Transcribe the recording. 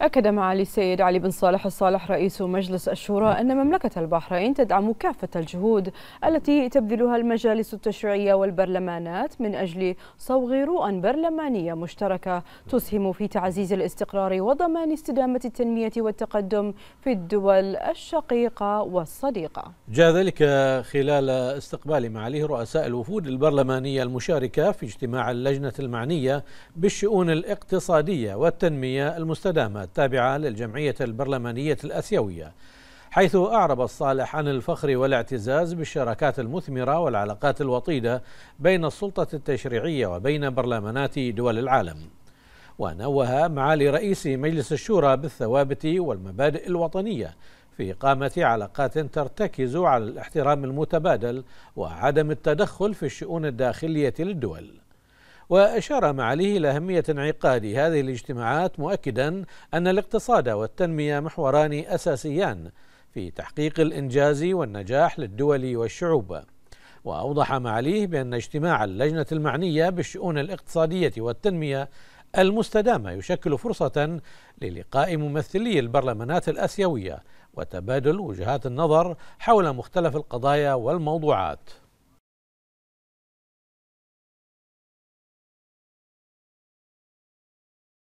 أكد معالي السيد علي بن صالح الصالح رئيس مجلس الشورى أن مملكة البحرين تدعم كافة الجهود التي تبذلها المجالس التشريعية والبرلمانات من أجل صوغ رؤى برلمانية مشتركة تسهم في تعزيز الاستقرار وضمان استدامة التنمية والتقدم في الدول الشقيقة والصديقة جاء ذلك خلال استقبال معاليه رؤساء الوفود البرلمانية المشاركة في اجتماع اللجنة المعنية بالشؤون الاقتصادية والتنمية المستدامة التابعة للجمعية البرلمانية الأسيوية حيث أعرب الصالح عن الفخر والاعتزاز بالشراكات المثمرة والعلاقات الوطيدة بين السلطة التشريعية وبين برلمانات دول العالم ونوه معالي رئيس مجلس الشورى بالثوابت والمبادئ الوطنية في إقامة علاقات ترتكز على الاحترام المتبادل وعدم التدخل في الشؤون الداخلية للدول وأشار معاليه إلى أهمية انعقاد هذه الاجتماعات مؤكدا أن الاقتصاد والتنمية محوران أساسيان في تحقيق الإنجاز والنجاح للدول والشعوب وأوضح معاليه بأن اجتماع اللجنة المعنية بالشؤون الاقتصادية والتنمية المستدامة يشكل فرصة للقاء ممثلي البرلمانات الآسيوية وتبادل وجهات النظر حول مختلف القضايا والموضوعات